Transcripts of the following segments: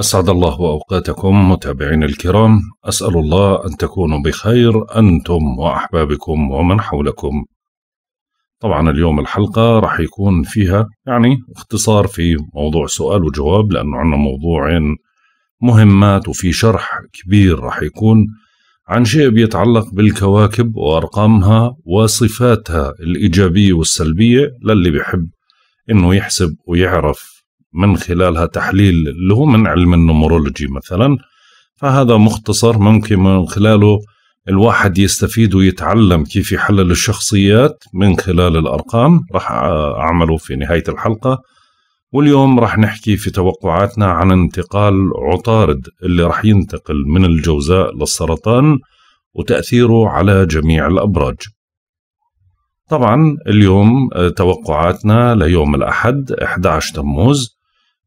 أسعد الله أوقاتكم متابعين الكرام أسأل الله أن تكونوا بخير أنتم وأحبابكم ومن حولكم طبعا اليوم الحلقة راح يكون فيها يعني اختصار في موضوع سؤال وجواب لأنه عندنا موضوعين مهمات وفي شرح كبير راح يكون عن شيء بيتعلق بالكواكب وأرقامها وصفاتها الإيجابية والسلبية للي بيحب إنه يحسب ويعرف من خلالها تحليل له من علم النمورولوجي مثلا فهذا مختصر ممكن من خلاله الواحد يستفيد ويتعلم كيف يحلل الشخصيات من خلال الأرقام راح أعمله في نهاية الحلقة واليوم راح نحكي في توقعاتنا عن انتقال عطارد اللي راح ينتقل من الجوزاء للسرطان وتأثيره على جميع الأبراج طبعا اليوم توقعاتنا ليوم الأحد 11 تموز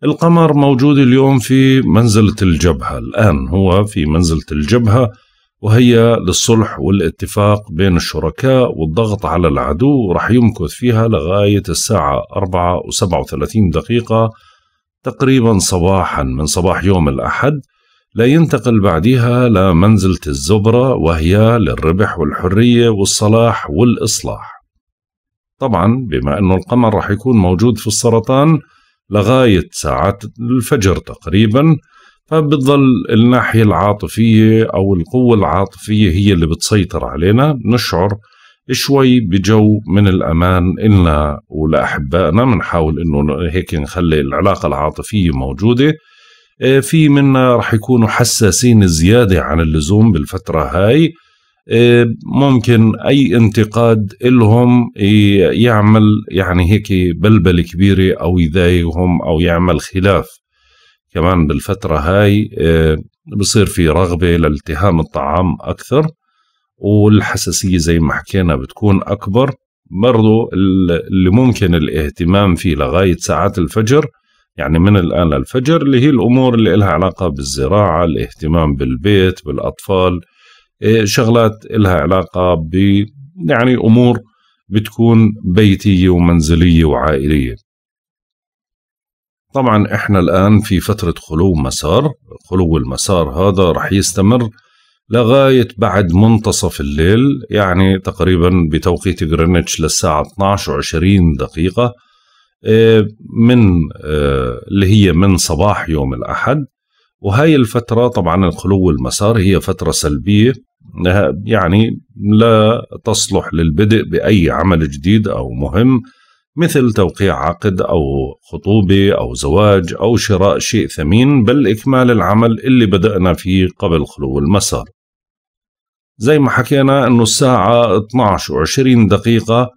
القمر موجود اليوم في منزلة الجبهة الآن هو في منزلة الجبهة وهي للصلح والاتفاق بين الشركاء والضغط على العدو رح يمكث فيها لغاية الساعة 4 و37 دقيقة تقريبا صباحا من صباح يوم الأحد لا ينتقل بعدها لمنزلة الزبرة وهي للربح والحرية والصلاح والإصلاح طبعا بما أنه القمر رح يكون موجود في السرطان لغاية ساعات الفجر تقريبا فبتظل الناحية العاطفية أو القوة العاطفية هي اللي بتسيطر علينا بنشعر شوي بجو من الأمان إلنا ولأحبائنا بنحاول إنه هيك نخلي العلاقة العاطفية موجودة آه، في منا رح يكونوا حساسين زيادة عن اللزوم بالفترة هاي ممكن اي انتقاد لهم يعمل يعني هيك بلبله كبيره او يضايقهم او يعمل خلاف كمان بالفتره هاي آه، بصير في رغبه لالتهام الطعام اكثر والحساسيه زي ما حكينا بتكون اكبر برضو اللي ممكن الاهتمام فيه لغايه ساعات الفجر يعني من الان للفجر اللي هي الامور اللي لها علاقه بالزراعه الاهتمام بالبيت بالاطفال إيه، شغلات لها علاقة ب يعني أمور بتكون بيتية ومنزلية وعائلية طبعا احنا الآن في فترة خلو مسار خلو المسار هذا رح يستمر لغاية بعد منتصف الليل يعني تقريبا بتوقيت غرينتش للساعة 12 وعشرين دقيقة إيه، من إيه، اللي هي من صباح يوم الأحد وهاي الفترة طبعا الخلو المسار هي فترة سلبية يعني لا تصلح للبدء باي عمل جديد او مهم مثل توقيع عقد او خطوبه او زواج او شراء شيء ثمين بل اكمال العمل اللي بدانا فيه قبل خلو المسار زي ما حكينا انه الساعه 12 و20 دقيقه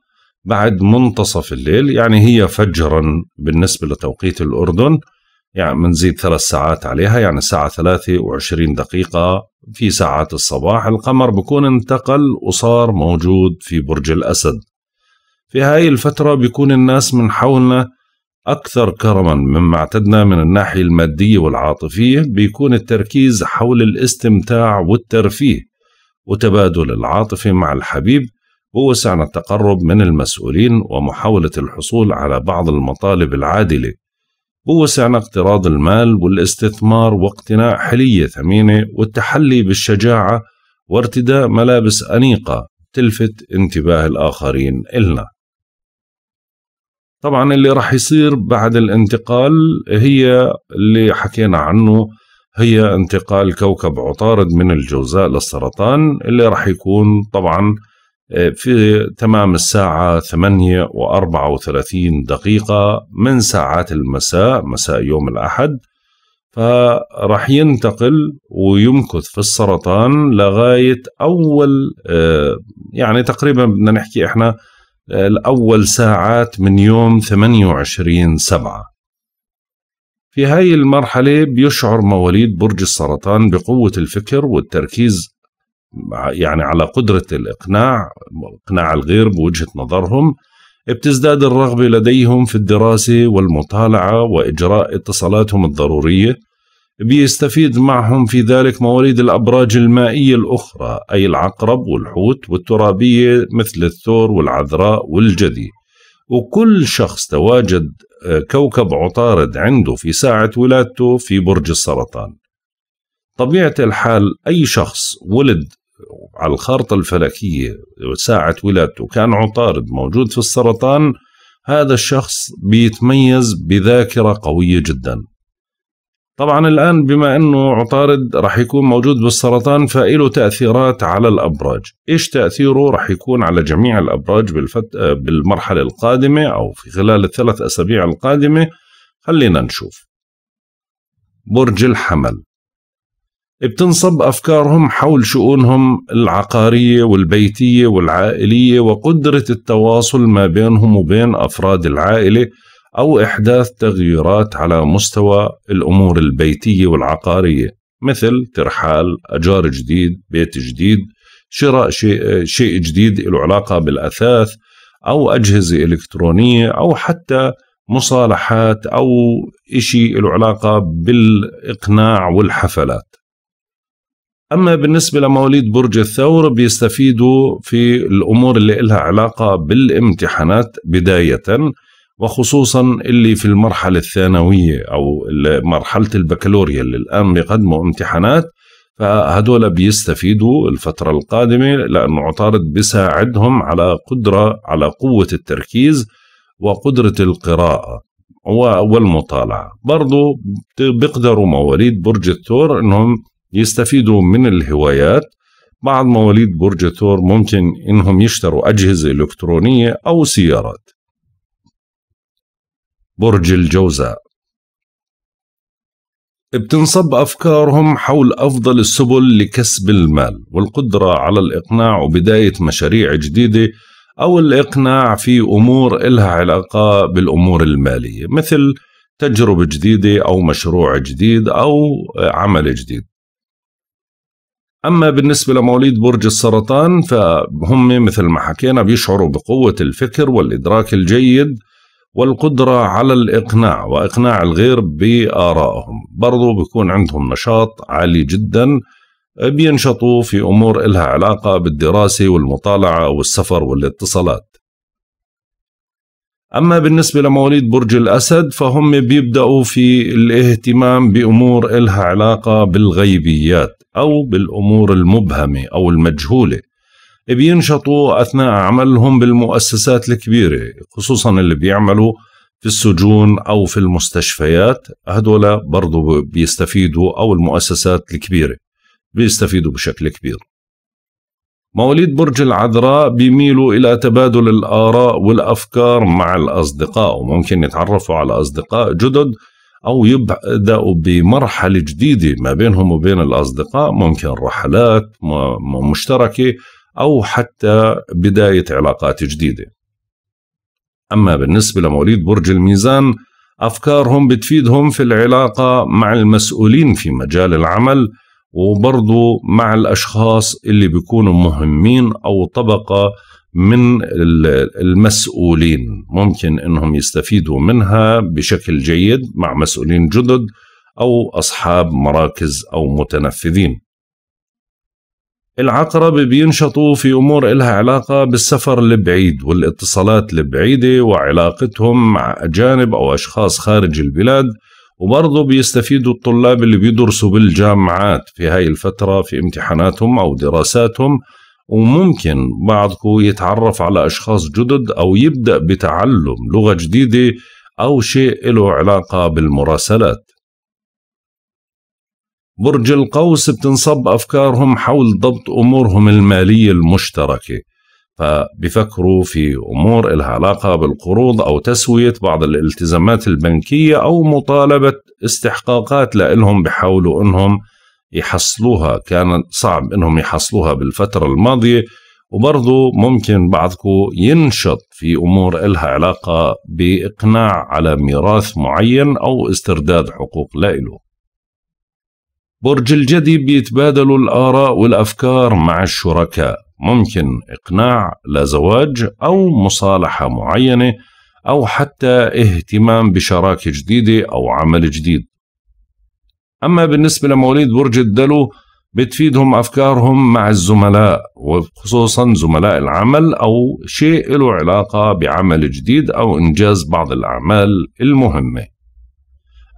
بعد منتصف الليل يعني هي فجرا بالنسبه لتوقيت الاردن يعني بنزيد ثلاث ساعات عليها يعني الساعة ثلاثة وعشرين دقيقة في ساعات الصباح القمر بكون انتقل وصار موجود في برج الأسد في هاي الفترة بيكون الناس من حولنا أكثر كرما مما اعتدنا من الناحية المادية والعاطفية بيكون التركيز حول الاستمتاع والترفيه وتبادل العاطفة مع الحبيب ووسعنا التقرب من المسؤولين ومحاولة الحصول على بعض المطالب العادلة بوسعنا اقتراض المال والاستثمار واقتناء حلية ثمينة والتحلي بالشجاعة وارتداء ملابس أنيقة تلفت انتباه الآخرين إلنا طبعا اللي راح يصير بعد الانتقال هي اللي حكينا عنه هي انتقال كوكب عطارد من الجوزاء للسرطان اللي راح يكون طبعا في تمام الساعة 8 و34 دقيقة من ساعات المساء مساء يوم الأحد فرح ينتقل ويمكث في السرطان لغاية أول آه، يعني تقريبا بدنا نحكي إحنا الأول آه، ساعات من يوم 28 سبعة في هاي المرحلة بيشعر مواليد برج السرطان بقوة الفكر والتركيز يعني على قدرة الإقناع إقناع الغير بوجهة نظرهم بتزداد الرغبة لديهم في الدراسة والمطالعة وإجراء اتصالاتهم الضرورية بيستفيد معهم في ذلك مواليد الأبراج المائية الأخرى أي العقرب والحوت والترابية مثل الثور والعذراء والجدي وكل شخص تواجد آه، كوكب عطارد عنده في ساعة ولادته في برج السرطان طبيعة الحال أي شخص ولد على الخارطة الفلكية ساعة ولادته كان عطارد موجود في السرطان هذا الشخص بيتميز بذاكرة قوية جدا طبعا الآن بما أنه عطارد رح يكون موجود بالسرطان فإله تأثيرات على الأبراج إيش تأثيره رح يكون على جميع الأبراج بالفت... بالمرحلة القادمة أو في خلال الثلاث أسابيع القادمة خلينا نشوف برج الحمل بتنصب أفكارهم حول شؤونهم العقارية والبيتية والعائلية وقدرة التواصل ما بينهم وبين أفراد العائلة أو إحداث تغييرات على مستوى الأمور البيتية والعقارية مثل ترحال أجار جديد بيت جديد شراء شيء, شيء جديد له علاقة بالأثاث أو أجهزة إلكترونية أو حتى مصالحات أو شيء له علاقة بالإقناع والحفلات أما بالنسبة لمواليد برج الثور بيستفيدوا في الأمور اللي إلها علاقة بالامتحانات بداية وخصوصا اللي في المرحلة الثانوية أو مرحلة البكالوريا اللي الآن بيقدموا امتحانات فهدول بيستفيدوا الفترة القادمة لأنه عطارد بيساعدهم على قدرة على قوة التركيز وقدرة القراءة والمطالعة برضو بيقدروا مواليد برج الثور أنهم يستفيدوا من الهوايات بعض مواليد برج ثور ممكن إنهم يشتروا أجهزة إلكترونية أو سيارات برج الجوزاء بتنصب أفكارهم حول أفضل السبل لكسب المال والقدرة على الإقناع وبداية مشاريع جديدة أو الإقناع في أمور إلها علاقة بالأمور المالية مثل تجربة جديدة أو مشروع جديد أو عمل جديد أما بالنسبة لمواليد برج السرطان فهم مثل ما حكينا بيشعروا بقوة الفكر والإدراك الجيد والقدرة على الإقناع وإقناع الغير بآرائهم برضو بيكون عندهم نشاط عالي جدا بينشطوا في أمور إلها علاقة بالدراسة والمطالعة والسفر والاتصالات أما بالنسبة لمواليد برج الأسد فهم بيبدأوا في الاهتمام بأمور إلها علاقة بالغيبيات أو بالأمور المبهمة أو المجهولة بينشطوا أثناء عملهم بالمؤسسات الكبيرة خصوصا اللي بيعملوا في السجون أو في المستشفيات هدول برضو بيستفيدوا أو المؤسسات الكبيرة بيستفيدوا بشكل كبير مواليد برج العذراء بيميلوا إلى تبادل الآراء والأفكار مع الأصدقاء وممكن يتعرفوا على أصدقاء جدد أو يبدأوا بمرحلة جديدة ما بينهم وبين الأصدقاء ممكن رحلات مشتركة أو حتى بداية علاقات جديدة أما بالنسبة لمواليد برج الميزان أفكارهم بتفيدهم في العلاقة مع المسؤولين في مجال العمل وبرضو مع الأشخاص اللي بيكونوا مهمين أو طبقة من المسؤولين ممكن انهم يستفيدوا منها بشكل جيد مع مسؤولين جدد او اصحاب مراكز او متنفذين. العقرب بينشطوا في امور إلها علاقه بالسفر البعيد والاتصالات البعيده وعلاقتهم مع اجانب او اشخاص خارج البلاد وبرضه بيستفيدوا الطلاب اللي بيدرسوا بالجامعات في هاي الفتره في امتحاناتهم او دراساتهم وممكن بعضكم يتعرف على أشخاص جدد أو يبدأ بتعلم لغة جديدة أو شيء له علاقة بالمراسلات برج القوس بتنصب أفكارهم حول ضبط أمورهم المالية المشتركة فبفكروا في أمور إلها علاقة بالقروض أو تسوية بعض الالتزامات البنكية أو مطالبة استحقاقات لإلهم بحاولوا أنهم يحصلوها كان صعب انهم يحصلوها بالفتره الماضيه وبرضه ممكن بعضكم ينشط في امور إلها علاقه باقناع على ميراث معين او استرداد حقوق لإله. برج الجدي بيتبادلوا الاراء والافكار مع الشركاء، ممكن اقناع لزواج او مصالحه معينه او حتى اهتمام بشراكه جديده او عمل جديد. أما بالنسبة لمواليد برج الدلو بتفيدهم أفكارهم مع الزملاء وخصوصا زملاء العمل أو شيء له علاقة بعمل جديد أو إنجاز بعض الأعمال المهمة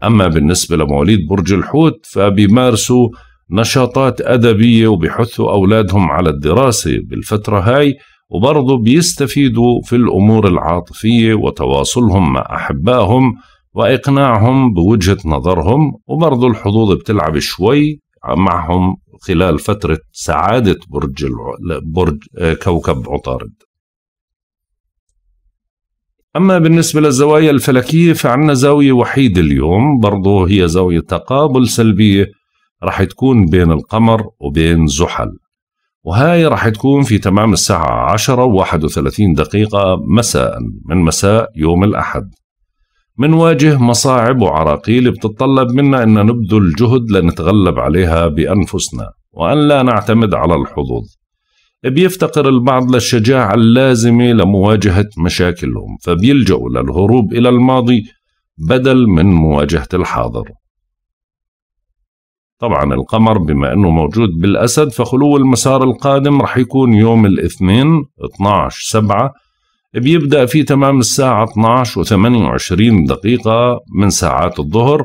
أما بالنسبة لمواليد برج الحوت فبيمارسوا نشاطات أدبية وبيحثوا أولادهم على الدراسة بالفترة هاي وبرضه بيستفيدوا في الأمور العاطفية وتواصلهم مع أحبائهم واقناعهم بوجهه نظرهم وبرضه الحظوظ بتلعب شوي معهم خلال فتره سعاده برج برج آه، كوكب عطارد أما بالنسبة للزوايا الفلكية فعندنا زاوية وحيدة اليوم برضو هي زاوية تقابل سلبية رح تكون بين القمر وبين زحل وهاي رح تكون في تمام الساعة 10 و31 دقيقة مساء من مساء يوم الأحد منواجه مصاعب وعراقيل بتتطلب منا أن نبذل جهد لنتغلب عليها بأنفسنا وأن لا نعتمد على الحظوظ بيفتقر البعض للشجاعة اللازمة لمواجهة مشاكلهم فبيلجأوا للهروب إلى الماضي بدل من مواجهة الحاضر طبعا القمر بما أنه موجود بالأسد فخلو المسار القادم رح يكون يوم الاثنين 12 سبعة بيبدأ في تمام الساعة 12 و 28 دقيقة من ساعات الظهر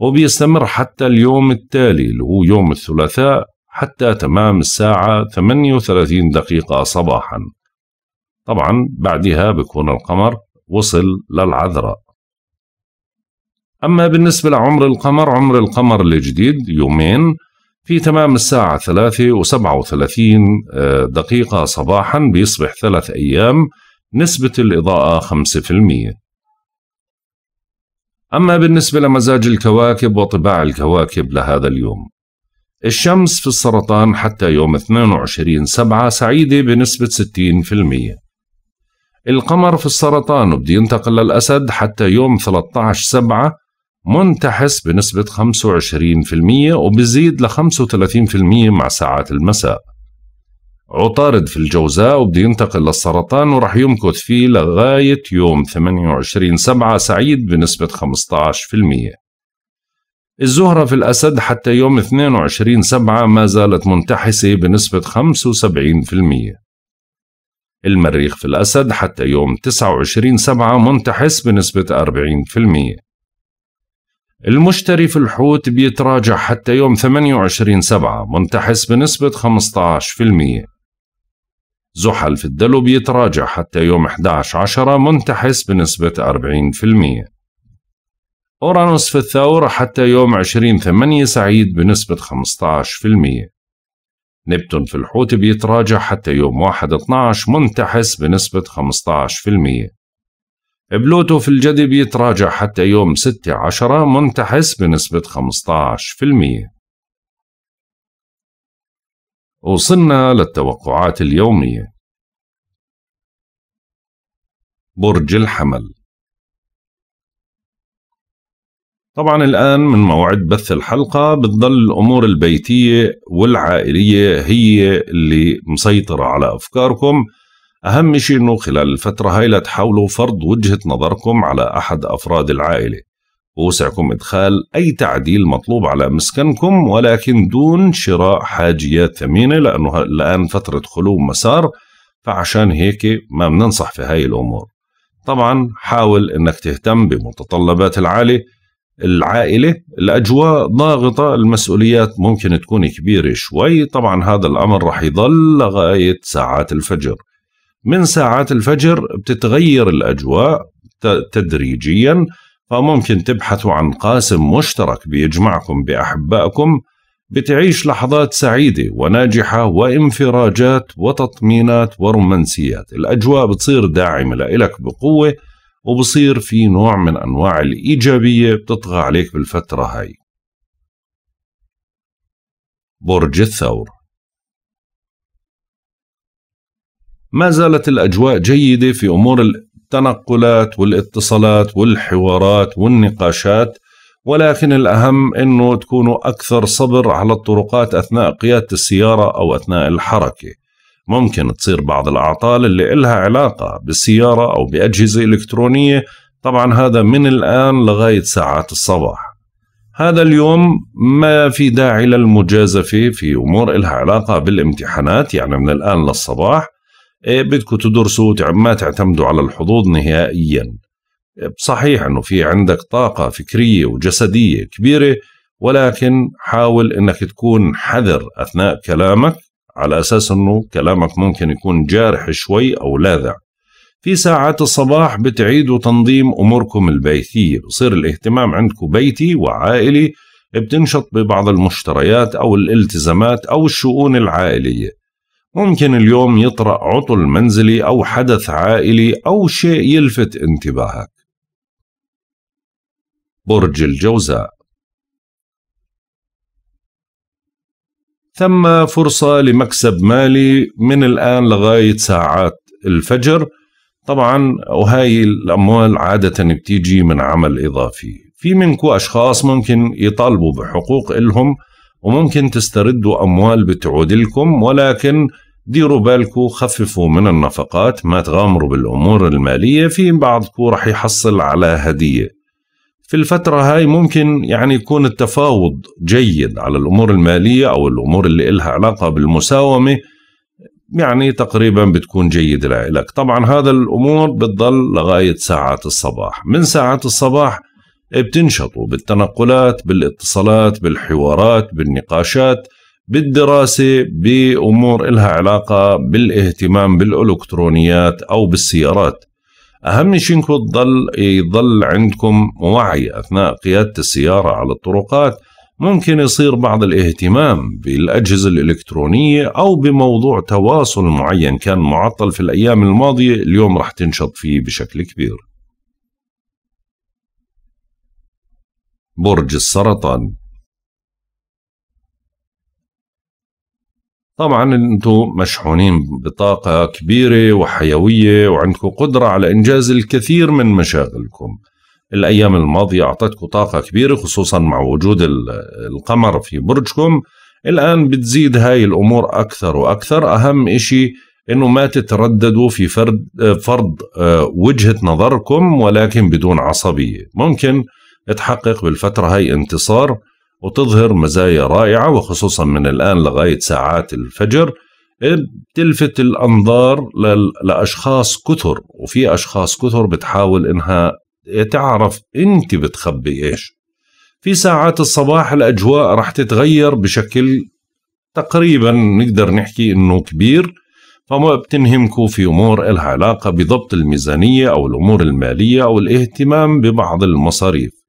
وبيستمر حتى اليوم التالي اللي هو يوم الثلاثاء حتى تمام الساعة 38 دقيقة صباحا طبعا بعدها بيكون القمر وصل للعذراء أما بالنسبة لعمر القمر عمر القمر الجديد يومين في تمام الساعة 3 و 37 دقيقة صباحا بيصبح ثلاث أيام نسبة الإضاءة 5% أما بالنسبة لمزاج الكواكب وطباع الكواكب لهذا اليوم الشمس في السرطان حتى يوم 22 سبعة سعيدة بنسبة 60% القمر في السرطان وبده ينتقل للأسد حتى يوم 13 سبعة منتحس بنسبة 25% وبزيد ل 35% مع ساعات المساء عطارد في الجوزاء وبده ينتقل للسرطان وراح يمكث فيه لغاية يوم 28 سبعة سعيد بنسبة 15% الزهرة في الأسد حتى يوم 22 سبعة ما زالت منتحسة بنسبة 75% المريخ في الأسد حتى يوم 29 سبعة منتحس بنسبة 40% المشتري في الحوت بيتراجع حتى يوم 28 سبعة منتحس بنسبة زحل في الدلو بيتراجع حتى يوم 11 عشرة منتحس بنسبة 40% أورانوس في الثور حتى يوم 20 ثمانية سعيد بنسبة 15% نبتون في الحوت بيتراجع حتى يوم 1 12 منتحس بنسبة 15% بلوتو في الجدي بيتراجع حتى يوم 6 10 منتحس بنسبة 15% وصلنا للتوقعات اليومية برج الحمل طبعا الآن من موعد بث الحلقة بتضل الأمور البيتية والعائلية هي اللي مسيطرة على أفكاركم أهم شيء أنه خلال الفترة هاي لا تحاولوا فرض وجهة نظركم على أحد أفراد العائلة ووسعكم إدخال أي تعديل مطلوب على مسكنكم ولكن دون شراء حاجيات ثمينة لأنه الآن فترة خلو مسار فعشان هيك ما بننصح في هاي الأمور طبعا حاول أنك تهتم بمتطلبات العالي العائلة الأجواء ضاغطة المسؤوليات ممكن تكون كبيرة شوي طبعا هذا الأمر رح يظل لغاية ساعات الفجر من ساعات الفجر بتتغير الأجواء تدريجياً فممكن تبحثوا عن قاسم مشترك بيجمعكم بأحبائكم بتعيش لحظات سعيدة وناجحة وانفراجات وتطمينات ورومانسيات الأجواء بتصير داعمة لإلك بقوة وبصير في نوع من أنواع الإيجابية بتطغى عليك بالفترة هاي برج الثور ما زالت الأجواء جيدة في أمور التنقلات والاتصالات والحوارات والنقاشات ولكن الأهم أنه تكونوا أكثر صبر على الطرقات أثناء قيادة السيارة أو أثناء الحركة ممكن تصير بعض الأعطال اللي إلها علاقة بالسيارة أو بأجهزة إلكترونية طبعا هذا من الآن لغاية ساعات الصباح هذا اليوم ما في داعي للمجازفة في أمور إلها علاقة بالامتحانات يعني من الآن للصباح إيه، بدكم تدرسوا يعني ما تعتمدوا على الحظوظ نهائيا صحيح انه في عندك طاقه فكريه وجسديه كبيره ولكن حاول انك تكون حذر اثناء كلامك على اساس انه كلامك ممكن يكون جارح شوي او لاذع في ساعات الصباح بتعيدوا تنظيم اموركم البيتيه بصير الاهتمام عندكم بيتي وعائلي بتنشط ببعض المشتريات او الالتزامات او الشؤون العائليه ممكن اليوم يطرأ عطل منزلي أو حدث عائلي أو شيء يلفت انتباهك برج الجوزاء ثم فرصة لمكسب مالي من الآن لغاية ساعات الفجر طبعا وهاي الأموال عادة بتيجي من عمل إضافي في منكو أشخاص ممكن يطالبوا بحقوق إلهم وممكن تستردوا أموال بتعود لكم ولكن ديروا بالكم خففوا من النفقات ما تغامروا بالأمور المالية في بعضكم رح يحصل على هدية في الفترة هاي ممكن يعني يكون التفاوض جيد على الأمور المالية أو الأمور اللي إلها علاقة بالمساومة يعني تقريبا بتكون جيدة لك طبعا هذا الأمور بتضل لغاية ساعات الصباح من ساعات الصباح بتنشطوا بالتنقلات بالاتصالات بالحوارات بالنقاشات بالدراسة بأمور إلها علاقة بالاهتمام بالإلكترونيات أو بالسيارات أهم شيء إنكم تضل يضل عندكم وعي أثناء قيادة السيارة على الطرقات ممكن يصير بعض الاهتمام بالأجهزة الإلكترونية أو بموضوع تواصل معين كان معطل في الأيام الماضية اليوم راح تنشط فيه بشكل كبير برج السرطان طبعا انتم مشحونين بطاقة كبيرة وحيوية وعندكم قدرة على إنجاز الكثير من مشاغلكم الأيام الماضية أعطتكم طاقة كبيرة خصوصا مع وجود القمر في برجكم الآن بتزيد هاي الأمور أكثر وأكثر أهم إشي أنه ما تترددوا في فرد فرض آه، وجهة نظركم ولكن بدون عصبية ممكن تحقق بالفترة هاي انتصار وتظهر مزايا رائعة وخصوصا من الآن لغاية ساعات الفجر تلفت الأنظار لأشخاص كثر وفي أشخاص كثر بتحاول إنها تعرف أنت بتخبي إيش في ساعات الصباح الأجواء رح تتغير بشكل تقريبا نقدر نحكي إنه كبير فما بتنهمكم في أمور إلها علاقة بضبط الميزانية أو الأمور المالية أو الاهتمام ببعض المصاريف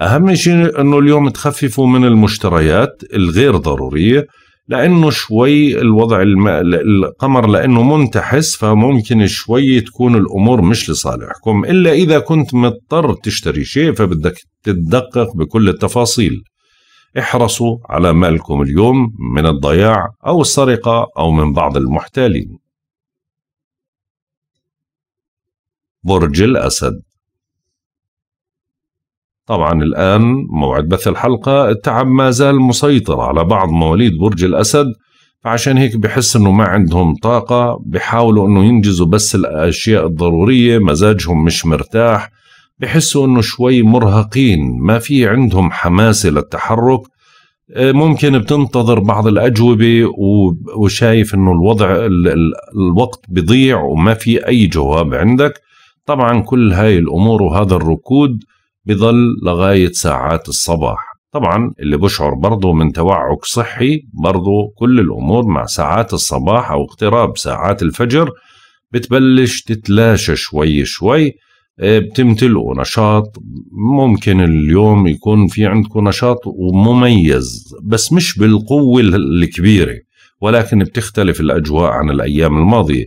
اهم شيء انه اليوم تخففوا من المشتريات الغير ضروريه لانه شوي الوضع الم... القمر لانه منتحس فممكن شوي تكون الامور مش لصالحكم الا اذا كنت مضطر تشتري شيء فبدك تدقق بكل التفاصيل احرصوا على مالكم اليوم من الضياع او السرقه او من بعض المحتالين برج الاسد طبعا الآن موعد بث الحلقة التعب ما زال مسيطر على بعض مواليد برج الأسد فعشان هيك بحس انه ما عندهم طاقة بحاولوا انه ينجزوا بس الاشياء الضرورية مزاجهم مش مرتاح بحسوا انه شوي مرهقين ما في عندهم حماسة للتحرك آه، ممكن بتنتظر بعض الأجوبة وشايف انه الوضع الوقت بضيع وما في اي جواب عندك طبعا كل هاي الامور وهذا الركود بظل لغاية ساعات الصباح طبعا اللي بشعر برضه من توعك صحي برضه كل الأمور مع ساعات الصباح أو اقتراب ساعات الفجر بتبلش تتلاشى شوي شوي آه، بتمتلئوا نشاط ممكن اليوم يكون في عندكم نشاط ومميز بس مش بالقوة الكبيرة ولكن بتختلف الأجواء عن الأيام الماضية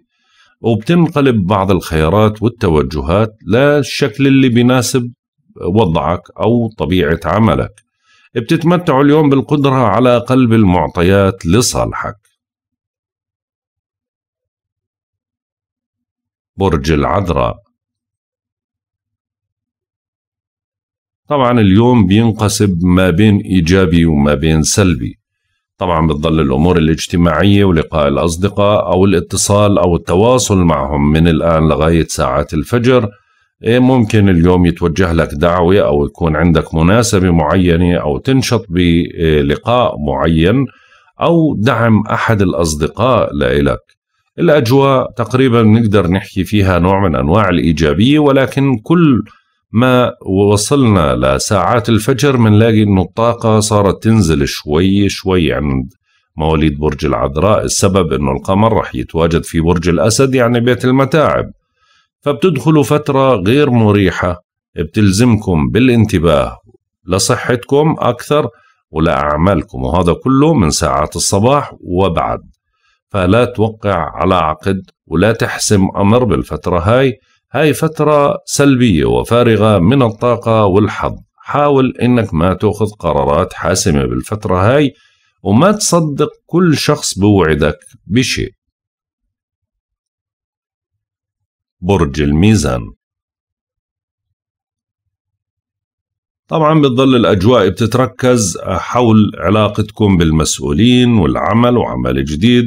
وبتنقلب بعض الخيارات والتوجهات للشكل اللي بيناسب وضعك أو طبيعة عملك بتتمتع اليوم بالقدرة على قلب المعطيات لصالحك برج العذراء طبعا اليوم بينقسم ما بين إيجابي وما بين سلبي طبعا بتظل الأمور الاجتماعية ولقاء الأصدقاء أو الاتصال أو التواصل معهم من الآن لغاية ساعات الفجر إيه، ممكن اليوم يتوجه لك دعوة أو يكون عندك مناسبة معينة أو تنشط بلقاء معين أو دعم أحد الأصدقاء لإلك الأجواء تقريبا نقدر نحكي فيها نوع من أنواع الإيجابية ولكن كل ما وصلنا لساعات الفجر بنلاقي انه الطاقة صارت تنزل شوي شوي عند مواليد برج العذراء السبب انه القمر رح يتواجد في برج الاسد يعني بيت المتاعب فبتدخلوا فترة غير مريحة بتلزمكم بالانتباه لصحتكم أكثر ولأعمالكم وهذا كله من ساعات الصباح وبعد فلا توقع على عقد ولا تحسم أمر بالفترة هاي هاي فترة سلبية وفارغة من الطاقة والحظ حاول إنك ما تأخذ قرارات حاسمة بالفترة هاي وما تصدق كل شخص بوعدك بشيء برج الميزان طبعا بتضل الأجواء بتتركز حول علاقتكم بالمسؤولين والعمل وعمل جديد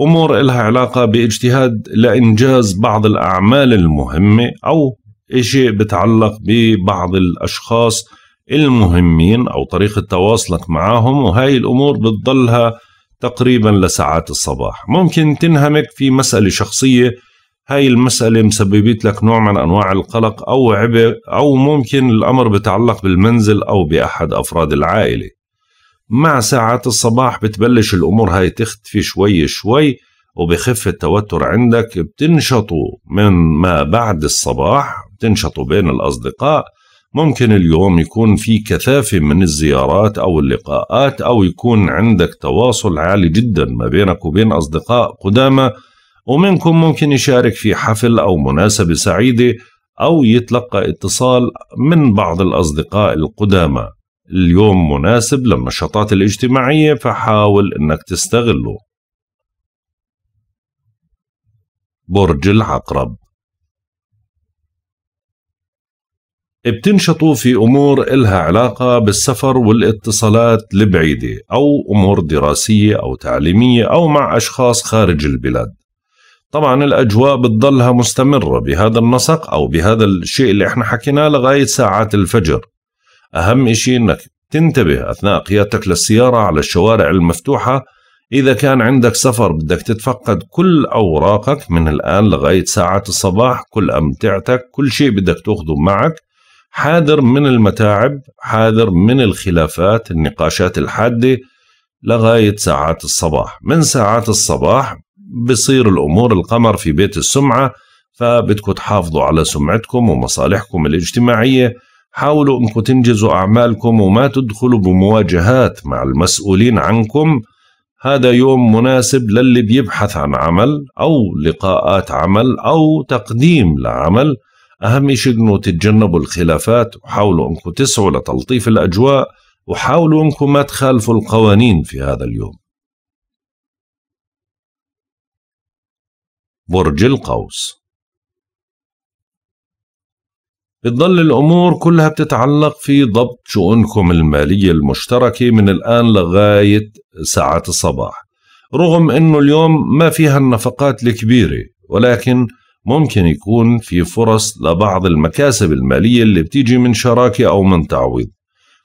أمور إلها علاقة باجتهاد لإنجاز بعض الأعمال المهمة أو إشي بتعلق ببعض الأشخاص المهمين أو طريقة تواصلك معهم وهاي الأمور بتضلها تقريبا لساعات الصباح ممكن تنهمك في مسألة شخصية هاي المسألة مسببت لك نوع من أنواع القلق أو عبء أو ممكن الأمر بتعلق بالمنزل أو بأحد أفراد العائلة مع ساعات الصباح بتبلش الأمور هاي تختفي شوي شوي وبخف التوتر عندك بتنشطوا من ما بعد الصباح بتنشطوا بين الأصدقاء ممكن اليوم يكون في كثافة من الزيارات أو اللقاءات أو يكون عندك تواصل عالي جدا ما بينك وبين أصدقاء قدامى ومنكم ممكن يشارك في حفل أو مناسبة سعيدة أو يتلقى اتصال من بعض الأصدقاء القدامى اليوم مناسب للنشاطات الاجتماعية فحاول أنك تستغله برج العقرب بتنشطوا في أمور إلها علاقة بالسفر والاتصالات البعيدة أو أمور دراسية أو تعليمية أو مع أشخاص خارج البلاد طبعا الاجواء بتضلها مستمره بهذا النسق او بهذا الشيء اللي احنا حكيناه لغايه ساعات الفجر اهم شيء انك تنتبه اثناء قيادتك للسياره على الشوارع المفتوحه اذا كان عندك سفر بدك تتفقد كل اوراقك من الان لغايه ساعات الصباح كل امتعتك كل شيء بدك تاخذه معك حاذر من المتاعب حاذر من الخلافات النقاشات الحاده لغايه ساعات الصباح من ساعات الصباح بصير الأمور القمر في بيت السمعة فبدكم تحافظوا على سمعتكم ومصالحكم الاجتماعية حاولوا انكم تنجزوا اعمالكم وما تدخلوا بمواجهات مع المسؤولين عنكم هذا يوم مناسب للي بيبحث عن عمل او لقاءات عمل او تقديم لعمل اهم شيء انه تتجنبوا الخلافات وحاولوا انكم تسعوا لتلطيف الاجواء وحاولوا انكم ما تخالفوا القوانين في هذا اليوم برج القوس بتضل الأمور كلها بتتعلق في ضبط شؤونكم المالية المشتركة من الآن لغاية ساعة الصباح رغم أنه اليوم ما فيها النفقات الكبيرة ولكن ممكن يكون في فرص لبعض المكاسب المالية اللي بتيجي من شراكة أو من تعويض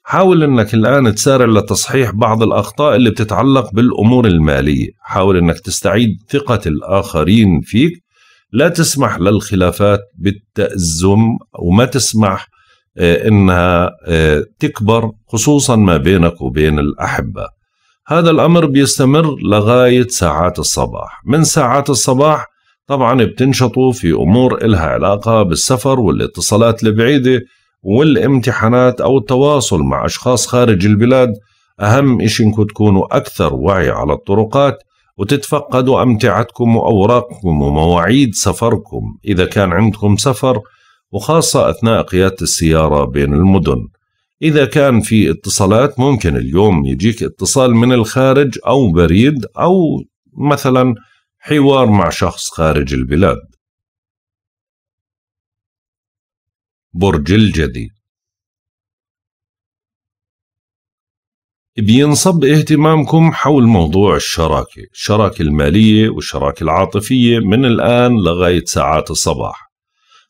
حاول انك الان تسارع لتصحيح بعض الاخطاء اللي بتتعلق بالامور الماليه حاول انك تستعيد ثقه الاخرين فيك لا تسمح للخلافات بالتازم وما تسمح آه، انها آه، تكبر خصوصا ما بينك وبين الاحبه هذا الامر بيستمر لغايه ساعات الصباح من ساعات الصباح طبعا بتنشطوا في امور إلها علاقه بالسفر والاتصالات البعيده والامتحانات أو التواصل مع أشخاص خارج البلاد أهم شيء إنكم تكونوا أكثر وعي على الطرقات وتتفقدوا أمتعتكم وأوراقكم ومواعيد سفركم إذا كان عندكم سفر وخاصة أثناء قيادة السيارة بين المدن إذا كان في اتصالات ممكن اليوم يجيك اتصال من الخارج أو بريد أو مثلا حوار مع شخص خارج البلاد برج الجدي بينصب اهتمامكم حول موضوع الشراكة الشراكة المالية والشراكة العاطفية من الآن لغاية ساعات الصباح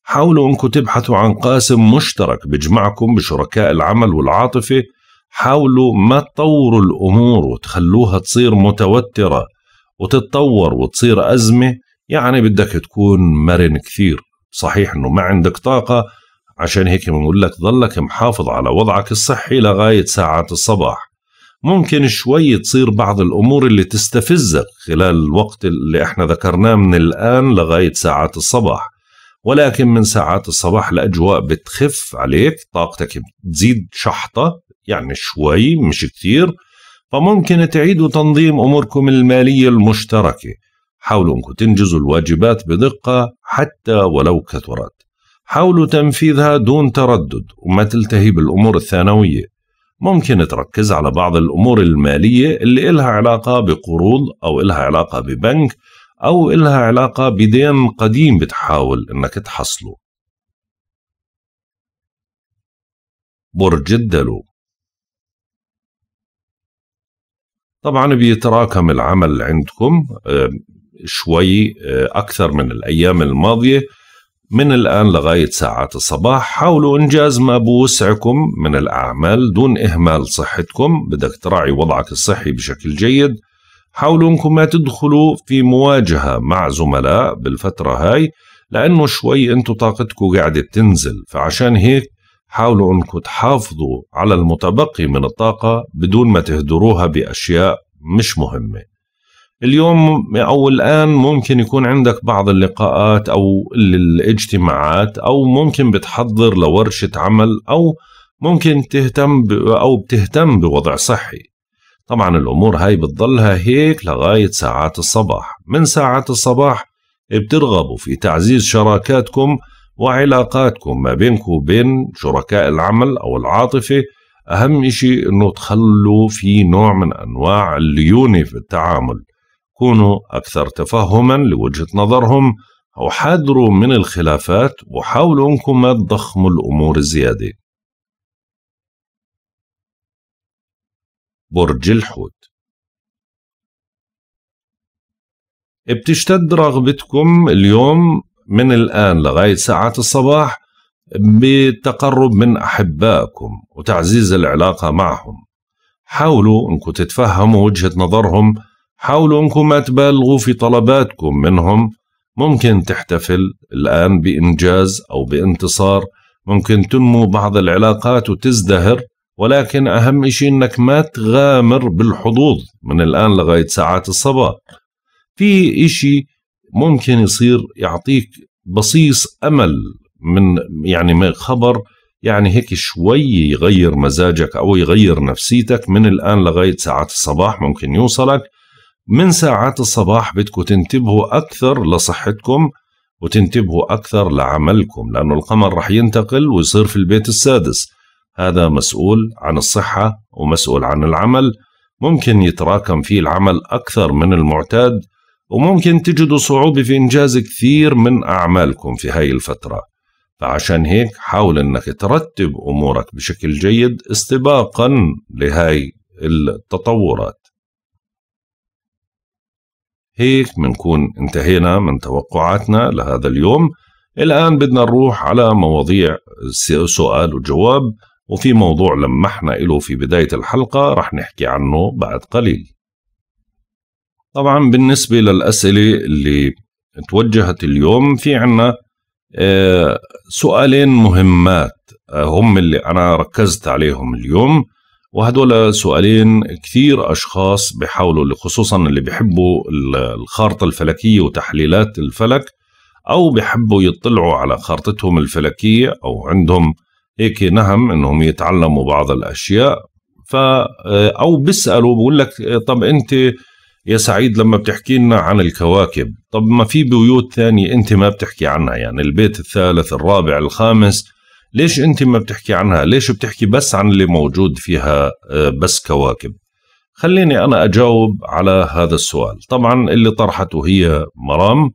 حاولوا أنكم تبحثوا عن قاسم مشترك بجمعكم بشركاء العمل والعاطفة حاولوا ما تطوروا الأمور وتخلوها تصير متوترة وتتطور وتصير أزمة يعني بدك تكون مرن كثير صحيح أنه ما عندك طاقة عشان هيك بنقول لك ضلك محافظ على وضعك الصحي لغاية ساعات الصباح ممكن شوي تصير بعض الأمور اللي تستفزك خلال الوقت اللي احنا ذكرناه من الآن لغاية ساعات الصباح ولكن من ساعات الصباح الأجواء بتخف عليك طاقتك بتزيد شحطة يعني شوي مش كثير فممكن تعيدوا تنظيم أموركم المالية المشتركة حاولوا أنكم تنجزوا الواجبات بدقة حتى ولو كثرت حاولوا تنفيذها دون تردد وما تلتهي بالأمور الثانوية ممكن تركز على بعض الأمور المالية اللي إلها علاقة بقروض أو إلها علاقة ببنك أو إلها علاقة بدين قديم بتحاول إنك تحصله برج الدلو طبعا بيتراكم العمل عندكم آه، شوي آه، أكثر من الأيام الماضية من الآن لغاية ساعات الصباح حاولوا إنجاز ما بوسعكم من الأعمال دون إهمال صحتكم بدك تراعي وضعك الصحي بشكل جيد حاولوا أنكم ما تدخلوا في مواجهة مع زملاء بالفترة هاي لأنه شوي أنتم طاقتكم قاعدة تنزل فعشان هيك حاولوا أنكم تحافظوا على المتبقي من الطاقة بدون ما تهدروها بأشياء مش مهمة اليوم او الان ممكن يكون عندك بعض اللقاءات او الاجتماعات او ممكن بتحضر لورشه عمل او ممكن تهتم او بتهتم بوضع صحي طبعا الامور هاي بتضلها هيك لغايه ساعات الصباح من ساعات الصباح بترغبوا في تعزيز شراكاتكم وعلاقاتكم ما بينكم وبين شركاء العمل او العاطفه اهم شيء انه تخلوا في نوع من انواع الليونه في التعامل كونوا أكثر تفهما لوجهة نظرهم أو حاذروا من الخلافات وحاولوا أنكم ما تضخموا الأمور زيادة برج الحوت بتشتد رغبتكم اليوم من الآن لغاية ساعات الصباح بالتقرب من أحبائكم وتعزيز العلاقة معهم حاولوا أنكم تتفهموا وجهة نظرهم حاولوا انكم ما تبالغوا في طلباتكم منهم ممكن تحتفل الآن بإنجاز أو بانتصار ممكن تنمو بعض العلاقات وتزدهر ولكن أهم شيء أنك ما تغامر بالحظوظ من الآن لغاية ساعات الصباح في شيء ممكن يصير يعطيك بصيص أمل من يعني من خبر يعني هيك شوي يغير مزاجك أو يغير نفسيتك من الآن لغاية ساعات الصباح ممكن يوصلك من ساعات الصباح بدكم تنتبهوا أكثر لصحتكم وتنتبهوا أكثر لعملكم لأنه القمر رح ينتقل ويصير في البيت السادس هذا مسؤول عن الصحة ومسؤول عن العمل ممكن يتراكم فيه العمل أكثر من المعتاد وممكن تجدوا صعوبة في إنجاز كثير من أعمالكم في هاي الفترة فعشان هيك حاول أنك ترتب أمورك بشكل جيد استباقا لهاي التطورات هيك بنكون انتهينا من توقعاتنا لهذا اليوم الآن بدنا نروح على مواضيع سؤال وجواب وفي موضوع لمحنا له في بداية الحلقة رح نحكي عنه بعد قليل طبعا بالنسبة للأسئلة اللي توجهت اليوم في عنا آه، سؤالين مهمات آه، هم اللي أنا ركزت عليهم اليوم وهدول سؤالين كثير اشخاص بيحاولوا خصوصا اللي بيحبوا الخارطه الفلكيه وتحليلات الفلك او بيحبوا يطلعوا على خارطتهم الفلكيه او عندهم هيك نهم انهم يتعلموا بعض الاشياء ف او بيسالوا بقول لك طب انت يا سعيد لما بتحكي لنا عن الكواكب طب ما في بيوت ثانية أنت ما بتحكي عنها يعني البيت الثالث الرابع الخامس ليش انت ما بتحكي عنها ليش بتحكي بس عن اللي موجود فيها آه، بس كواكب خليني انا اجاوب على هذا السؤال طبعا اللي طرحته هي مرام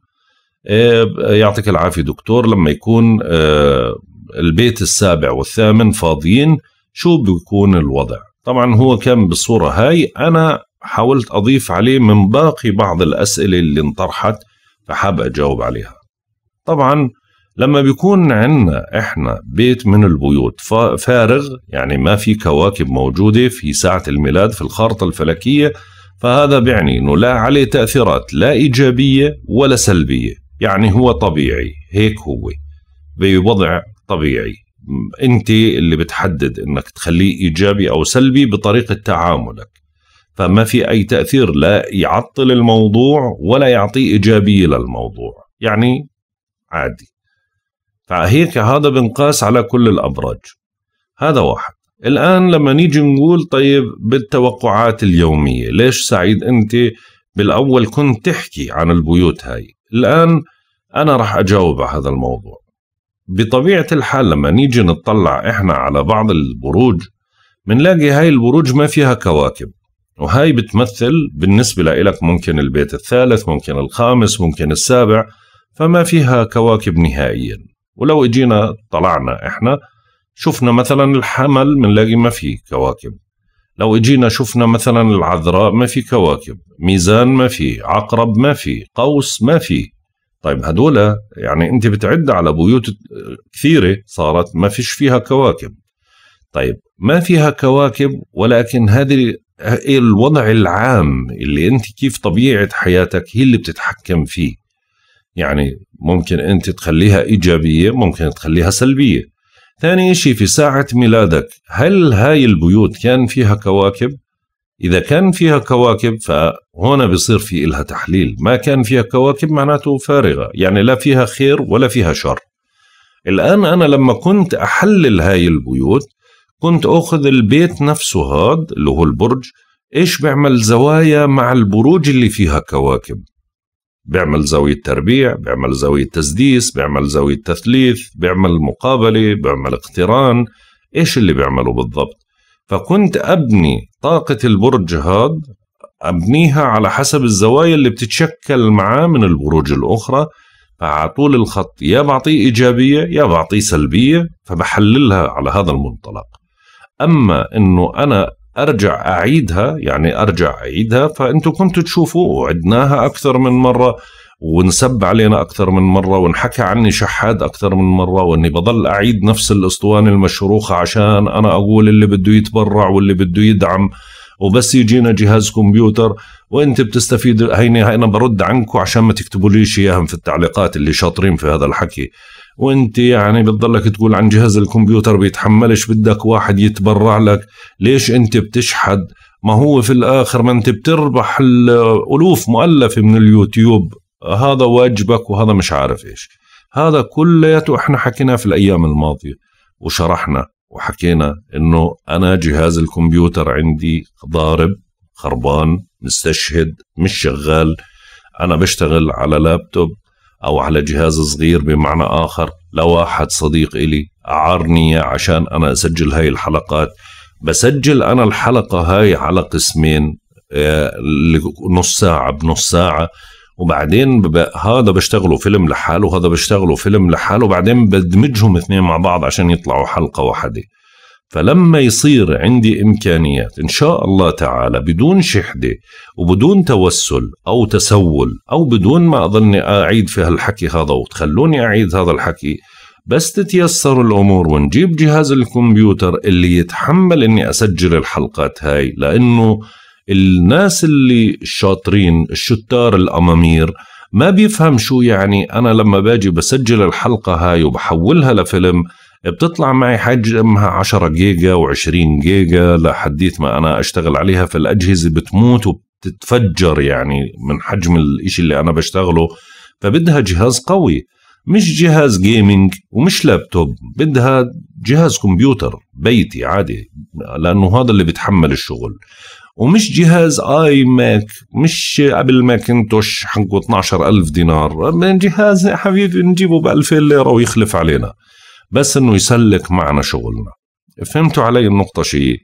آه، يعطيك العافيه دكتور لما يكون آه، البيت السابع والثامن فاضيين شو بيكون الوضع طبعا هو كان بالصوره هاي انا حاولت اضيف عليه من باقي بعض الاسئله اللي انطرحت فحاب اجاوب عليها طبعا لما بيكون عندنا احنا بيت من البيوت فارغ يعني ما في كواكب موجوده في ساعه الميلاد في الخارطه الفلكيه فهذا بيعني انه لا عليه تاثيرات لا ايجابيه ولا سلبيه يعني هو طبيعي هيك هو بوضع طبيعي انت اللي بتحدد انك تخليه ايجابي او سلبي بطريقه تعاملك فما في اي تاثير لا يعطل الموضوع ولا يعطيه ايجابيه للموضوع يعني عادي فهيك هذا بنقاس على كل الأبراج هذا واحد الآن لما نيجي نقول طيب بالتوقعات اليومية ليش سعيد أنت بالأول كنت تحكي عن البيوت هاي الآن أنا رح أجاوب على هذا الموضوع بطبيعة الحال لما نيجي نطلع إحنا على بعض البروج بنلاقي هاي البروج ما فيها كواكب وهاي بتمثل بالنسبة لإلك ممكن البيت الثالث ممكن الخامس ممكن السابع فما فيها كواكب نهائيا ولو اجينا طلعنا احنا شفنا مثلا الحمل بنلاقي ما في كواكب لو اجينا شفنا مثلا العذراء ما في كواكب ميزان ما في عقرب ما في قوس ما في طيب هدول يعني انت بتعد على بيوت كثيره صارت ما فيش فيها كواكب طيب ما فيها كواكب ولكن هذه الوضع العام اللي انت كيف طبيعه حياتك هي اللي بتتحكم فيه يعني ممكن أنت تخليها إيجابية ممكن تخليها سلبية ثاني شيء في ساعة ميلادك هل هاي البيوت كان فيها كواكب؟ إذا كان فيها كواكب فهنا بصير في إلها تحليل ما كان فيها كواكب معناته فارغة يعني لا فيها خير ولا فيها شر الآن أنا لما كنت أحلل هاي البيوت كنت أخذ البيت نفسه هاد اللي هو البرج إيش بيعمل زوايا مع البروج اللي فيها كواكب بيعمل زاوية تربيع بيعمل زاوية تسديس بيعمل زاوية تثليث بيعمل مقابلة بيعمل اقتران إيش اللي بيعمله بالضبط فكنت أبني طاقة البرج هاد أبنيها على حسب الزوايا اللي بتتشكل معاه من البروج الأخرى فعلى طول الخط يا بعطيه إيجابية يا بعطيه سلبية فبحللها على هذا المنطلق أما أنه أنا ارجع اعيدها يعني ارجع اعيدها فانتم كنتوا تشوفوا وعدناها اكثر من مره ونسب علينا اكثر من مره ونحكى عني شحاد اكثر من مره واني بضل اعيد نفس الاسطوانه المشروخه عشان انا اقول اللي بده يتبرع واللي بده يدعم وبس يجينا جهاز كمبيوتر وانت بتستفيد هيني انا برد عنكم عشان ما تكتبوا لي اياهم في التعليقات اللي شاطرين في هذا الحكي وانت يعني بتضلك تقول عن جهاز الكمبيوتر بيتحملش بدك واحد يتبرع لك ليش انت بتشحد ما هو في الاخر ما انت بتربح الالوف مؤلفه من اليوتيوب هذا واجبك وهذا مش عارف ايش هذا كلياته احنا حكيناه في الايام الماضيه وشرحنا وحكينا انه انا جهاز الكمبيوتر عندي ضارب خربان مستشهد مش شغال انا بشتغل على لابتوب أو على جهاز صغير بمعنى آخر لواحد صديق إلي أعرني عشان أنا أسجل هاي الحلقات بسجل أنا الحلقة هاي على قسمين آه، نص ساعة بنص ساعة وبعدين هذا بشتغله فيلم لحاله وهذا بشتغله فيلم لحاله وبعدين بدمجهم اثنين مع بعض عشان يطلعوا حلقة واحدة فلما يصير عندي امكانيات ان شاء الله تعالى بدون شحده وبدون توسل او تسول او بدون ما اظني اعيد في هالحكي هذا وتخلوني اعيد هذا الحكي بس تتيسر الامور ونجيب جهاز الكمبيوتر اللي يتحمل اني اسجل الحلقات هاي لانه الناس اللي الشاطرين الشتار الامامير ما بيفهم شو يعني انا لما باجي بسجل الحلقه هاي وبحولها لفيلم بتطلع معي حجمها 10 جيجا و20 جيجا لحديث ما انا اشتغل عليها فالاجهزه بتموت وبتتفجر يعني من حجم الإشي اللي انا بشتغله فبدها جهاز قوي مش جهاز جيمنج ومش لابتوب بدها جهاز كمبيوتر بيتي عادي لانه هذا اللي بيتحمل الشغل ومش جهاز اي ماك مش قبل ما كنتوش حقه 12000 دينار جهاز يا حبيبي نجيبه ب 2000 ليره ويخلف علينا بس انه يسلك معنا شغلنا فهمتوا علي النقطه شيء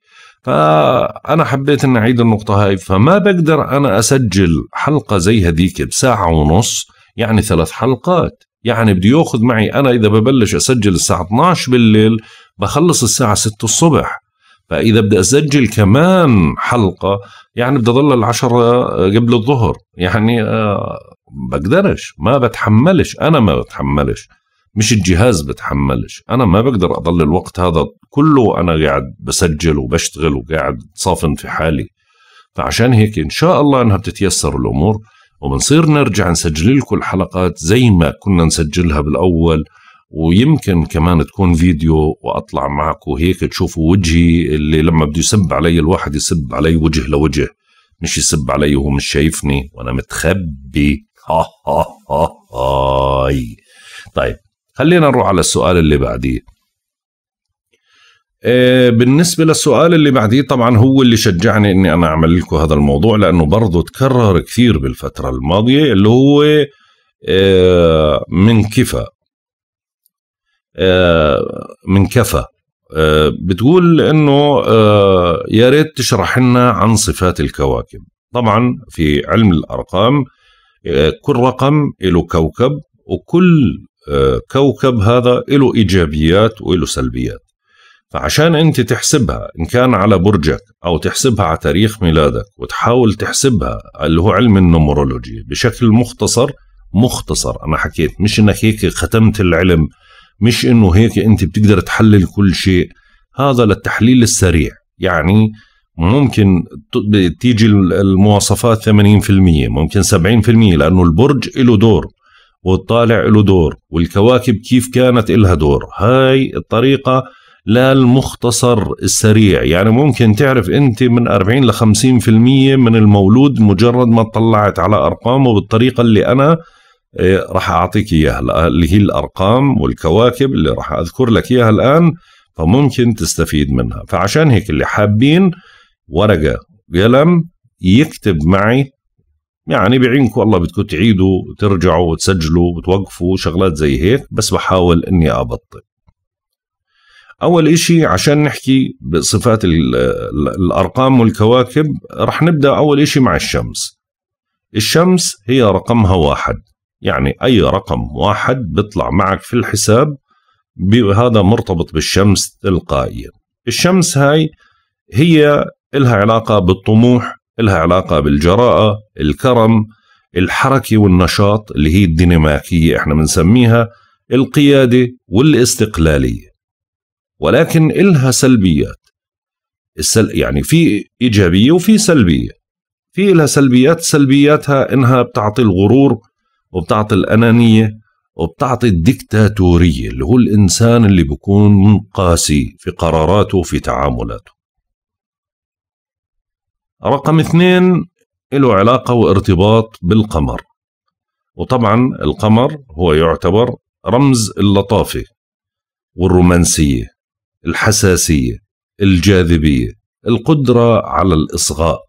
فانا حبيت اني اعيد النقطه هاي فما بقدر انا اسجل حلقه زي هذيك بساعه ونص يعني ثلاث حلقات يعني بدي ياخذ معي انا اذا ببلش اسجل الساعه 12 بالليل بخلص الساعه 6 الصبح فاذا بدي اسجل كمان حلقه يعني بدي اضل العشرة قبل الظهر يعني آه، بقدرش ما بتحملش انا ما بتحملش مش الجهاز بتحملش انا ما بقدر اضل الوقت هذا كله انا قاعد بسجل وبشتغل وقاعد صافن في حالي فعشان هيك ان شاء الله انها بتتيسر الامور وبنصير نرجع نسجل لكم الحلقات زي ما كنا نسجلها بالاول ويمكن كمان تكون فيديو واطلع معكم هيك تشوفوا وجهي اللي لما بده يسب علي الواحد يسب علي وجه لوجه مش يسب علي وهو مش شايفني وانا متخبي ها ها ها هاي طيب خلينا نروح على السؤال اللي بعديه إيه، بالنسبة للسؤال اللي بعديه طبعا هو اللي شجعني اني انا اعمل لكم هذا الموضوع لانه برضه تكرر كثير بالفترة الماضية اللي هو إيه، من كفى إيه، من كفى بتقول انه يا ريت تشرح لنا عن صفات الكواكب طبعا في علم الارقام كل رقم له كوكب وكل كوكب هذا له إيجابيات وله سلبيات فعشان أنت تحسبها إن كان على برجك أو تحسبها على تاريخ ميلادك وتحاول تحسبها اللي هو علم النمرولوجي بشكل مختصر مختصر أنا حكيت مش إنك هيك ختمت العلم مش إنه هيك أنت بتقدر تحلل كل شيء هذا للتحليل السريع يعني ممكن تيجي المواصفات 80% ممكن 70% لأنه البرج له دور والطالع له دور والكواكب كيف كانت إلها دور هاي الطريقة للمختصر السريع يعني ممكن تعرف أنت من 40 ل 50% من المولود مجرد ما اطلعت على أرقامه بالطريقة اللي أنا إيه، راح أعطيك إياها اللي هي الأرقام والكواكب اللي راح أذكر لك إياها الآن فممكن تستفيد منها فعشان هيك اللي حابين ورقة قلم يكتب معي يعني بعينكم الله بدكم تعيدوا وترجعوا وتسجلوا وتوقفوا شغلات زي هيك بس بحاول اني ابطل اول اشي عشان نحكي بصفات الارقام والكواكب رح نبدا اول اشي مع الشمس الشمس هي رقمها واحد يعني اي رقم واحد بيطلع معك في الحساب هذا مرتبط بالشمس تلقائيا الشمس هاي هي إلها علاقة بالطموح لها علاقة بالجراءة الكرم الحركة والنشاط اللي هي الديناميكية احنا بنسميها القيادة والاستقلالية ولكن إلها سلبيات السل... يعني في إيجابية وفي سلبية في إلها سلبيات سلبياتها إنها بتعطي الغرور وبتعطي الأنانية وبتعطي الدكتاتورية اللي هو الإنسان اللي بيكون قاسي في قراراته وفي تعاملاته رقم اثنين له علاقة وارتباط بالقمر وطبعا القمر هو يعتبر رمز اللطافة والرومانسية الحساسية الجاذبية القدرة على الإصغاء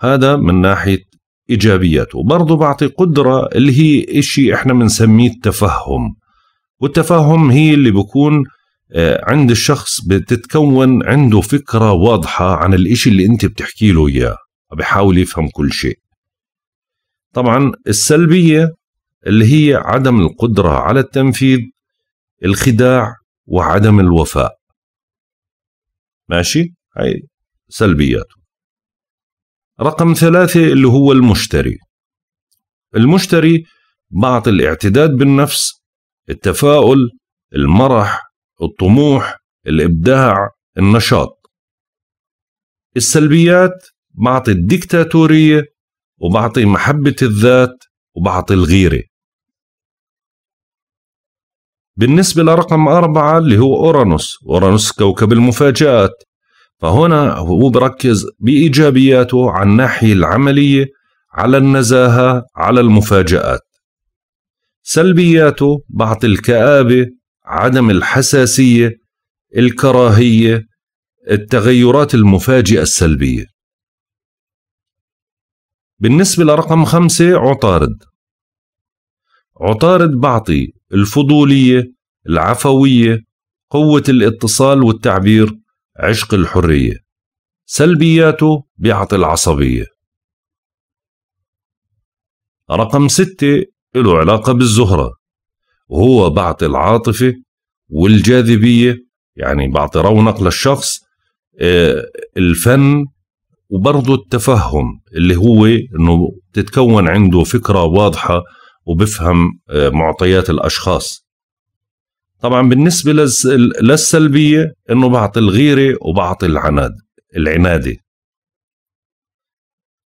هذا من ناحية إيجابياته وبرضه بعطي قدرة اللي هي إشي إحنا بنسميه التفهم والتفهم هي اللي بكون آه، عند الشخص بتتكون عنده فكرة واضحة عن الإشي اللي أنت بتحكي له إياه بحاول يفهم كل شيء طبعا السلبية اللي هي عدم القدرة على التنفيذ الخداع وعدم الوفاء ماشي هاي سلبياته رقم ثلاثة اللي هو المشتري المشتري بعض الاعتداد بالنفس التفاؤل المرح الطموح الابداع النشاط السلبيات بعطي الديكتاتوريه وبعطي محبه الذات وبعطي الغيره بالنسبة لرقم أربعة اللي هو أورانوس أورانوس كوكب المفاجآت فهنا هو بركز بإيجابياته على الناحية العملية على النزاهة على المفاجآت سلبياته بعطي الكآبة عدم الحساسيه الكراهيه التغيرات المفاجئه السلبيه بالنسبه لرقم خمسة عطارد عطارد بعطي الفضوليه العفويه قوه الاتصال والتعبير عشق الحريه سلبياته بيعطي العصبيه رقم ستة له علاقة بالزهرة هو بعطي العاطفه والجاذبيه يعني بعطي رونق للشخص آه، الفن وبرضه التفهم اللي هو انه تتكون عنده فكره واضحه وبفهم آه، معطيات الاشخاص طبعا بالنسبه للسلبيه انه بعطي الغيره وبعطي العناد العناده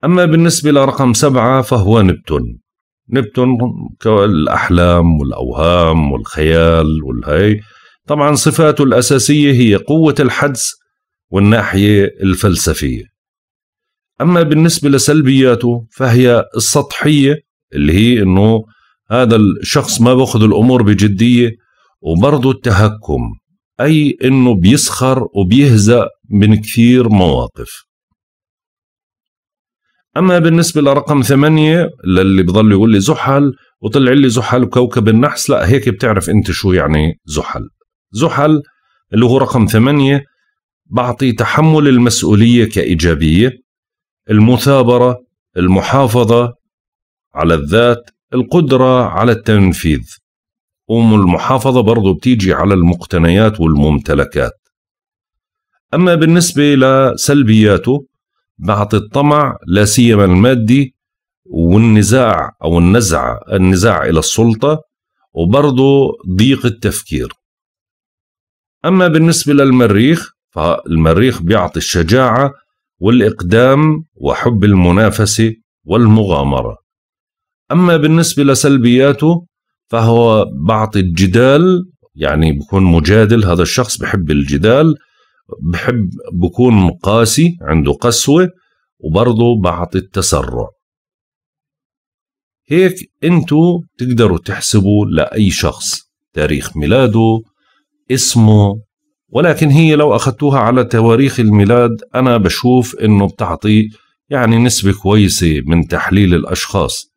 اما بالنسبه لرقم سبعه فهو نبتون نبتون الأحلام والأوهام والخيال والهي طبعا صفاته الأساسية هي قوة الحدس والناحية الفلسفية أما بالنسبة لسلبياته فهي السطحية اللي هي أنه هذا الشخص ما بأخذ الأمور بجدية وبرضه التهكم أي أنه بيسخر وبيهزأ من كثير مواقف اما بالنسبه لرقم ثمانية للي بضل يقول لي زحل وطلع لي زحل وكوكب النحس لا هيك بتعرف انت شو يعني زحل زحل اللي هو رقم ثمانية بعطي تحمل المسؤوليه كايجابيه المثابره المحافظه على الذات القدره على التنفيذ أم المحافظة برضو بتيجي على المقتنيات والممتلكات أما بالنسبة لسلبياته نعطي الطمع لا سيما المادي والنزاع او النزعه النزاع الى السلطه وبرضه ضيق التفكير اما بالنسبه للمريخ فالمريخ بيعطي الشجاعه والاقدام وحب المنافسه والمغامره اما بالنسبه لسلبياته فهو بعطي الجدال يعني بكون مجادل هذا الشخص بحب الجدال بحب بكون قاسي عنده قسوة وبرضه بعطي التسرع هيك انتو تقدروا تحسبوا لأي شخص تاريخ ميلاده اسمه ولكن هي لو أخذتوها على تواريخ الميلاد أنا بشوف أنه بتعطي يعني نسبة كويسة من تحليل الأشخاص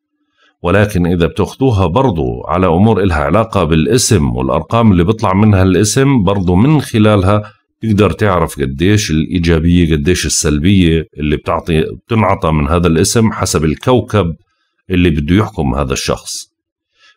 ولكن إذا بتاخدوها برضو على أمور إلها علاقة بالاسم والأرقام اللي بيطلع منها الاسم برضو من خلالها تقدر تعرف قديش الإيجابية قديش السلبية اللي بتعطي بتنعطى من هذا الاسم حسب الكوكب اللي بده يحكم هذا الشخص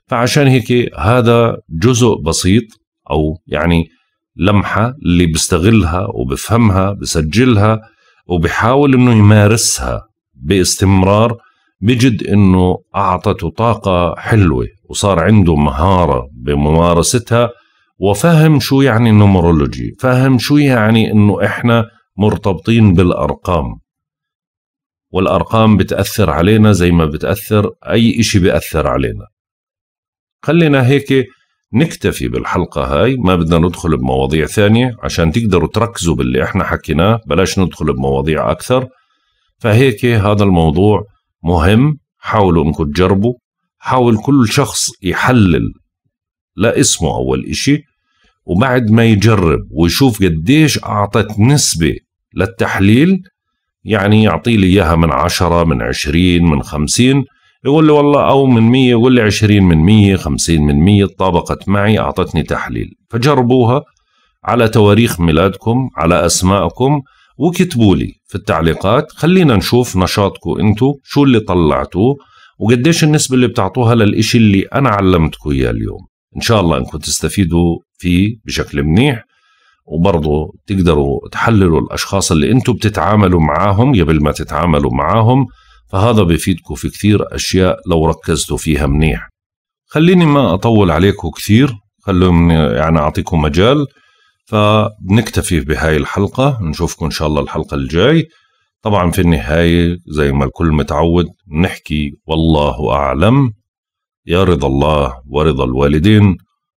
فعشان هيك هذا جزء بسيط أو يعني لمحة اللي بيستغلها وبفهمها بسجلها وبحاول انه يمارسها باستمرار بجد انه اعطته طاقه حلوه وصار عنده مهاره بممارستها وفهم شو يعني النمرولوجي فهم شو يعني انه احنا مرتبطين بالارقام والارقام بتاثر علينا زي ما بتاثر اي إشي بياثر علينا خلينا هيك نكتفي بالحلقه هاي ما بدنا ندخل بمواضيع ثانيه عشان تقدروا تركزوا باللي احنا حكيناه بلاش ندخل بمواضيع اكثر فهيك هذا الموضوع مهم حاولوا انكم تجربوا حاول كل شخص يحلل لا اسمه اول إشي وبعد ما يجرب ويشوف قديش أعطت نسبة للتحليل يعني يعطي لي إياها من عشرة من عشرين من خمسين يقول لي والله أو من مية يقول لي عشرين من مية خمسين من مية طابقت معي أعطتني تحليل فجربوها على تواريخ ميلادكم على أسمائكم وكتبوا لي في التعليقات خلينا نشوف نشاطكم انتو شو اللي طلعتوه وقديش النسبة اللي بتعطوها للإشي اللي أنا علمتكم إياه اليوم إن شاء الله أنكم تستفيدوا فيه بشكل منيح وبرضه تقدروا تحللوا الاشخاص اللي انتم بتتعاملوا معاهم قبل ما تتعاملوا معاهم فهذا بيفيدكم في كثير اشياء لو ركزتوا فيها منيح خليني ما اطول عليكم كثير خلوني يعني اعطيكم مجال فبنكتفي بهاي الحلقة نشوفكم إن شاء الله الحلقة الجاي طبعا في النهاية زي ما الكل متعود نحكي والله أعلم يا رضا الله ورضا الوالدين